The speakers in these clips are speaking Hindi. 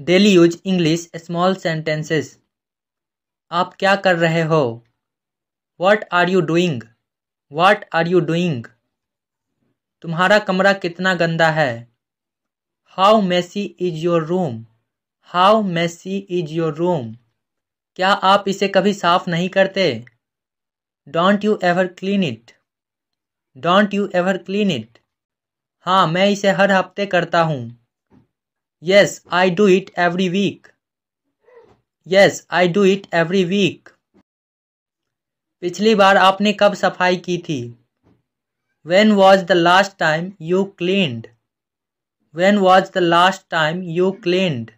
Daily use English small sentences आप क्या कर रहे हो what are you doing what are you doing तुम्हारा कमरा कितना गंदा है how messy is your room how messy is your room क्या आप इसे कभी साफ नहीं करते don't you ever clean it don't you ever clean it हाँ मैं इसे हर हफ्ते करता हूँ Yes, I do it every week. Yes, I do it every week. पिछली बार आपने कब सफाई की थी When was the last time you cleaned? When was the last time you cleaned?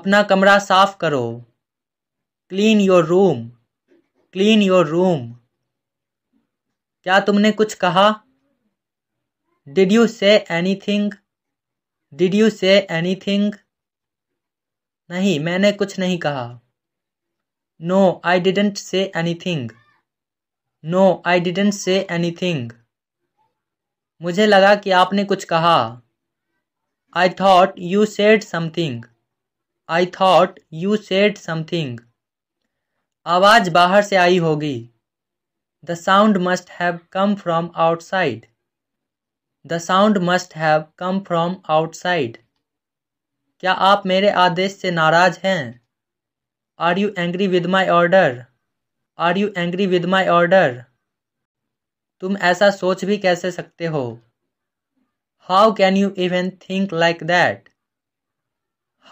अपना कमरा साफ करो Clean your room. Clean your room. क्या तुमने कुछ कहा Did did you say anything did you say anything नहीं मैंने कुछ नहीं कहा no I didn't say anything no I didn't say anything मुझे लगा कि आपने कुछ कहा I thought you said something I thought you said something आवाज़ बाहर से आई होगी the sound must have come from outside the sound must have come from outside क्या आप मेरे आदेश से नाराज हैं are you angry with my order are you angry with my order तुम ऐसा सोच भी कैसे सकते हो how can you even think like that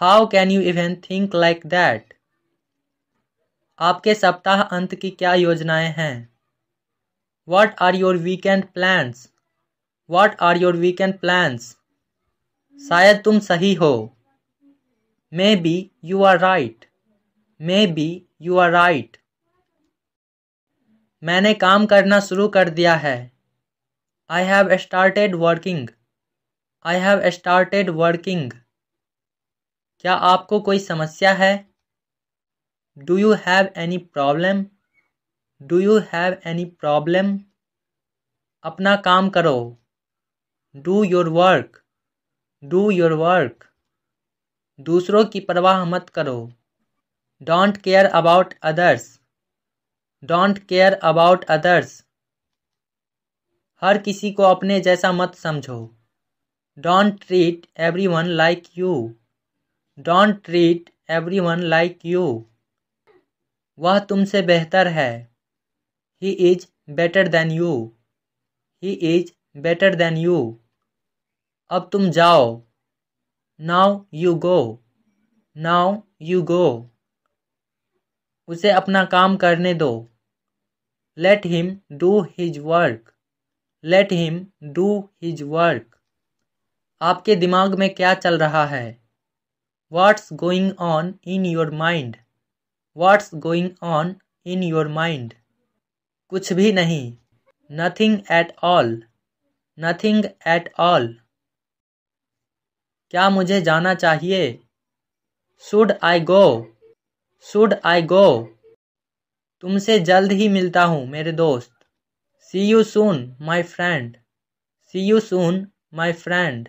how can you even think like that आपके सप्ताह अंत की क्या योजनाएं हैं what are your weekend plans what are your weekend plans शायद तुम सही हो maybe you are right maybe you are right मैंने काम करना शुरू कर दिया है I have started working I have started working क्या आपको कोई समस्या है do you have any problem do you have any problem अपना काम करो do your work do your work दूसरों की परवाह मत करो don't care about others don't care about others हर किसी को अपने जैसा मत समझो don't treat everyone like you don't treat everyone like you वह तुमसे बेहतर है he is better than you he is better than you अब तुम जाओ now you go now you go उसे अपना काम करने दो let him do his work let him do his work आपके दिमाग में क्या चल रहा है what's going on in your mind what's going on in your mind कुछ भी नहीं nothing at all nothing at all क्या मुझे जाना चाहिए should I go should I गो तुमसे जल्द ही मिलता हूँ मेरे दोस्त see you soon my friend see you soon my friend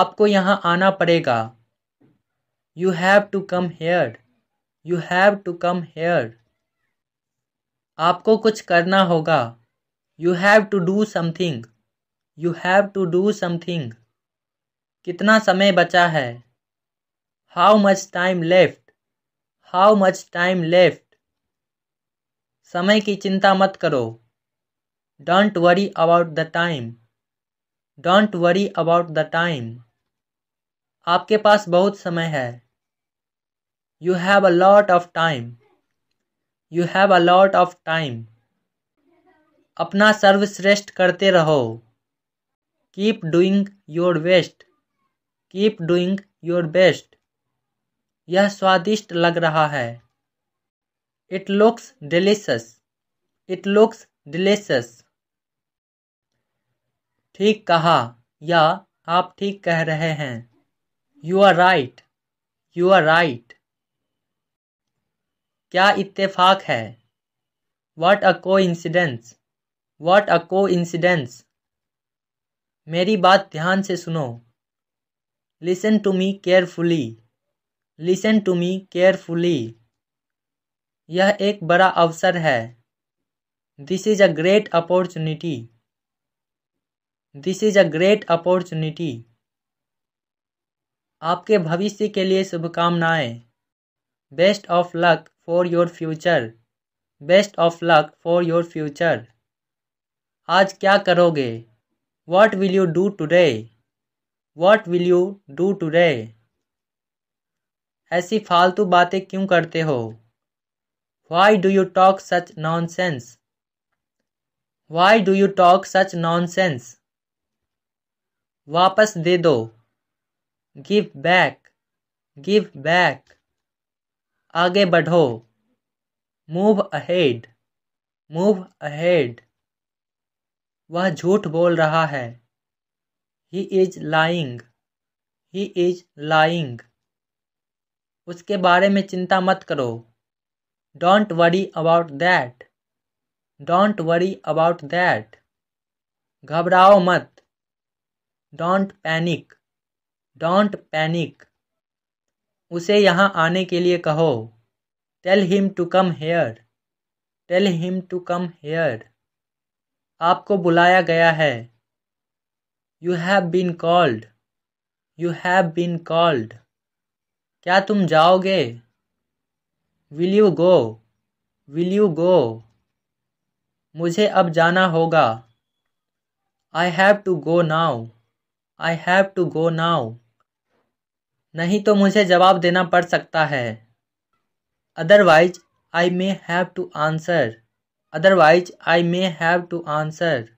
आपको यहाँ आना पड़ेगा you have to come here you have to come here आपको कुछ करना होगा you have to do something you have to do something कितना समय बचा है how much time left how much time left समय की चिंता मत करो don't worry about the time don't worry about the time आपके पास बहुत समय है you have a lot of time you have a lot of time अपना सर्वश्रेष्ठ करते रहो keep doing your best keep doing your best यह स्वादिष्ट लग रहा है it looks delicious it looks delicious ठीक कहा या आप ठीक कह रहे हैं you are right you are right क्या इत्तेफाक है वाट अ को इंसिडेंस वाट अ को इंसिडेंस मेरी बात ध्यान से सुनो listen to me carefully listen to me carefully यह एक बड़ा अवसर है this is a great opportunity this is a great opportunity आपके भविष्य के लिए शुभकामनाएं best of luck for your future best of luck for your future आज क्या करोगे what will you do today what will you do today ऐसी फालतू बातें क्यों करते हो why do you talk such non sense why do you talk such nonsense वापस दे दो गिव बैक गिव बैक आगे बढ़ो मूव अहेड मूव अहेड वह झूठ बोल रहा है he is lying he is lying उसके बारे में चिंता मत करो don't worry about that don't worry about that घबराओ मत डोंट पैनिक डोंट पैनिक उसे यहाँ आने के लिए कहो tell him to come here tell him to come here आपको बुलाया गया है you have been called you have been called क्या तुम जाओगे will you go will you go मुझे अब जाना होगा I have to go now I have to go now नहीं तो मुझे जवाब देना पड़ सकता है otherwise I may have to answer otherwise I may have to answer